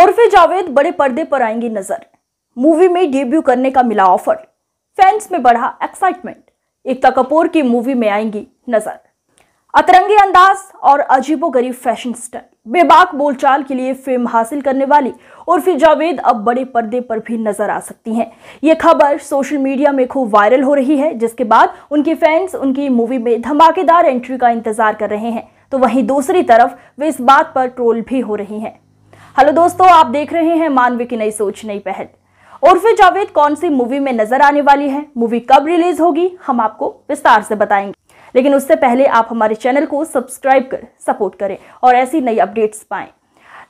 उर्फे जावेद बड़े पर्दे पर आएंगे नजर मूवी में डेब्यू करने का मिला ऑफर फैंस में बढ़ा एक्साइटमेंट एकता कपूर की मूवी में आएंगी नजर अतरंगी अंदाज और अजीबो गरीब फैशन स्टाइल बेबाक बोलचाल के लिए फेम हासिल करने वाली उर्फी जावेद अब बड़े पर्दे पर भी नजर आ सकती हैं ये खबर सोशल मीडिया में खूब वायरल हो रही है जिसके बाद उनके फैंस उनकी मूवी में धमाकेदार एंट्री का इंतजार कर रहे हैं तो वहीं दूसरी तरफ वे इस बात पर ट्रोल भी हो रही हैं हेलो दोस्तों आप देख रहे हैं मानवी की नई सोच नई पहल उर्फी जावेद कौन सी मूवी में नजर आने वाली है मूवी कब रिलीज होगी हम आपको विस्तार से बताएंगे लेकिन उससे पहले आप हमारे चैनल को सब्सक्राइब कर सपोर्ट करें और ऐसी नई अपडेट्स पाएं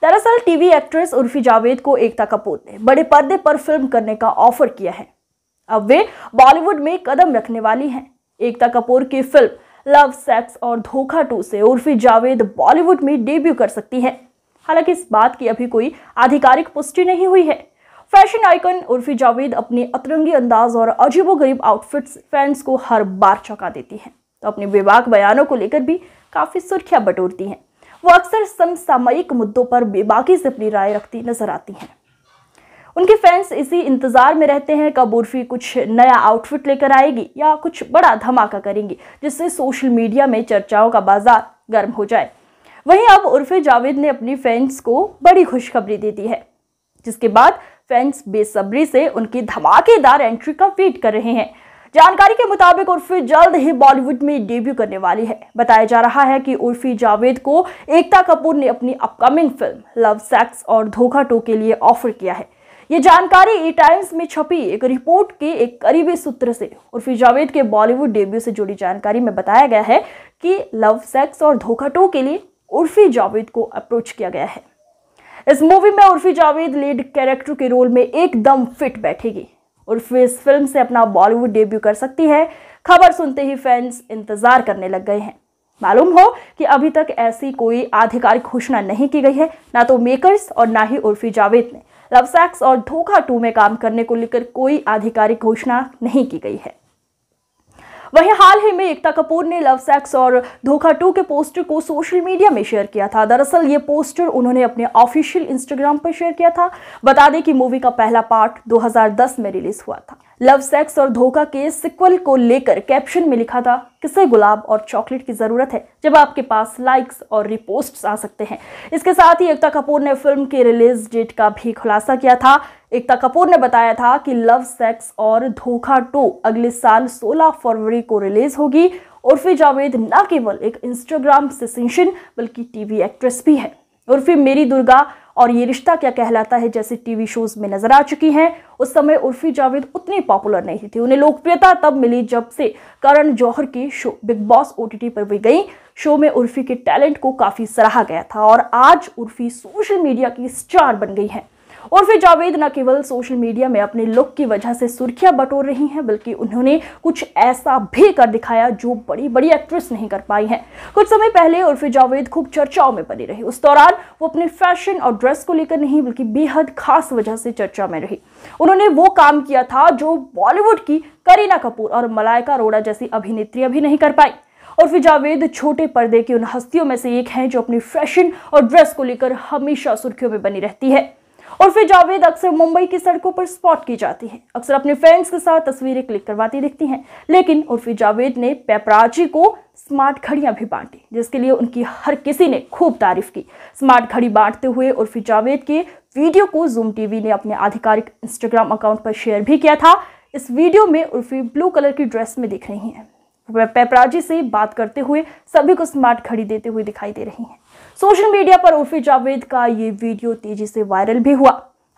दरअसल टीवी एक्ट्रेस उर्फी जावेद को एकता कपूर ने बड़े पर्दे पर फिल्म करने का ऑफर किया है अब वे बॉलीवुड में कदम रखने वाली हैं एकता कपूर की फिल्म लव सेक्स और धोखा टू से उर्फी जावेद बॉलीवुड में डेब्यू कर सकती है हालांकि इस बात की अभी कोई आधिकारिक पुष्टि नहीं हुई है फैशन आइकन उर्फी जावेद अपने अतरंगी अंदाज और अजीबोगरीब आउटफिट्स फैंस को हर बार चौंका देती हैं तो अपने विवाह बयानों को लेकर भी काफ़ी सुर्खियां बटोरती हैं वो अक्सर समसामयिक मुद्दों पर बेबाकी से अपनी राय रखती नजर आती हैं उनके फैंस इसी इंतज़ार में रहते हैं कब उर्फी कुछ नया आउटफिट लेकर आएगी या कुछ बड़ा धमाका करेंगी जिससे सोशल मीडिया में चर्चाओं का बाजार गर्म हो जाए वहीं अब उर्फे जावेद ने अपनी फैंस को बड़ी खुशखबरी दे दी है जिसके बाद फैंस बेसब्री से उनकी धमाकेदार एंट्री का वेट कर रहे हैं जानकारी के मुताबिक उर्फी जल्द ही बॉलीवुड में डेब्यू करने वाली है बताया जा रहा है कि उर्फी जावेद को एकता कपूर ने अपनी अपकमिंग फिल्म लव सेक्स और धोखा टो के लिए ऑफर किया है ये जानकारी ई e टाइम्स में छपी एक रिपोर्ट के एक करीबी सूत्र से उर्फी जावेद के बॉलीवुड डेब्यू से जुड़ी जानकारी में बताया गया है कि लव सेक्स और धोखा टो के लिए उर्फी जावेद को अप्रोच किया गया है इस मूवी में उर्फी जावेद लीड कैरेक्टर के रोल में एकदम फिट बैठेगी उर्फी इस फिल्म से अपना बॉलीवुड डेब्यू कर सकती है खबर सुनते ही फैंस इंतजार करने लग गए हैं मालूम हो कि अभी तक ऐसी कोई आधिकारिक घोषणा नहीं की गई है ना तो मेकर्स और ना ही उर्फी जावेद ने लव सैक्स और धोखा टू में काम करने को लेकर कोई आधिकारिक घोषणा नहीं की गई है वहीं हाल ही में एकता कपूर ने लव सेक्स और धोखा टू के पोस्टर को सोशल मीडिया में शेयर किया था दरअसल ये पोस्टर उन्होंने अपने ऑफिशियल इंस्टाग्राम पर शेयर किया था बता दें कि मूवी का पहला पार्ट 2010 में रिलीज हुआ था लव सेक्स और धोखा के सिक्वल को लेकर कैप्शन में लिखा था किसे गुलाब और चॉकलेट की ज़रूरत है जब आपके पास लाइक्स और रिपोस्ट्स आ सकते हैं इसके साथ ही एकता कपूर ने फिल्म के रिलीज डेट का भी खुलासा किया था एकता कपूर ने बताया था कि लव सेक्स और धोखा टू अगले साल 16 फरवरी को रिलीज होगी उर्फी जावेद न केवल एक इंस्टाग्राम सेसेंशन बल्कि टीवी एक्ट्रेस भी है उर्फी मेरी दुर्गा और ये रिश्ता क्या कहलाता है जैसे टीवी शोज में नजर आ चुकी हैं उस समय उर्फी जावेद उतनी पॉपुलर नहीं थी उन्हें लोकप्रियता तब मिली जब से करण जौहर के शो बिग बॉस ओ पर भी गई शो में उर्फी के टैलेंट को काफ़ी सराहा गया था और आज उर्फी सोशल मीडिया की स्टार बन गई हैं और फिर जावेद न केवल सोशल मीडिया में अपने लुक की वजह से सुर्खियां बटोर रही हैं बल्कि उन्होंने कुछ ऐसा भी कर दिखाया जो बड़ी बड़ी एक्ट्रेस नहीं कर पाई हैं कुछ समय पहले उर्फ जावेद खूब चर्चाओं में बनी रही उस दौरान वो अपने फैशन और ड्रेस को लेकर नहीं बल्कि बेहद खास वजह से चर्चा में रही उन्होंने वो काम किया था जो बॉलीवुड की करीना कपूर और मलाइका अरोड़ा जैसी अभिनेत्रियां भी नहीं कर पाई और फिर जावेद छोटे पर्दे की उन हस्तियों में से एक हैं जो अपनी फैशन और ड्रेस को लेकर हमेशा सुर्खियों में बनी रहती है और फिर जावेद अक्सर मुंबई की सड़कों पर स्पॉट की जाती है अक्सर अपने फ्रेंड्स के साथ तस्वीरें क्लिक करवाती दिखती हैं लेकिन उर्फी जावेद ने पेपराची को स्मार्ट घड़ियां भी बांटी जिसके लिए उनकी हर किसी ने खूब तारीफ की स्मार्ट घड़ी बांटते हुए उर्फी जावेद के वीडियो को जूम टीवी ने अपने आधिकारिक इंस्टाग्राम अकाउंट पर शेयर भी किया था इस वीडियो में उर्फी ब्लू कलर की ड्रेस में दिख रही हैं पेपराजी से बात करते हुए सभी को स्मार्ट घड़ी देते हुए दिखाई दे रही हैं सोशल मीडिया पर उर्फी जावेद का ये वीडियो तेजी से वायरल भी हुआ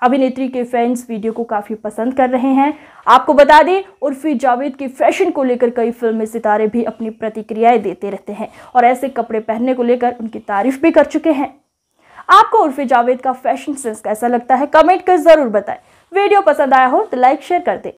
अभिनेत्री के फैंस वीडियो को काफ़ी पसंद कर रहे हैं आपको बता दें उर्फी जावेद के फैशन को लेकर कई फिल्मी सितारे भी अपनी प्रतिक्रियाएं देते रहते हैं और ऐसे कपड़े पहनने को लेकर उनकी तारीफ भी कर चुके हैं आपको उर्फी जावेद का फैशन सेंस कैसा लगता है कमेंट कर ज़रूर बताएं वीडियो पसंद आया हो तो लाइक शेयर कर दें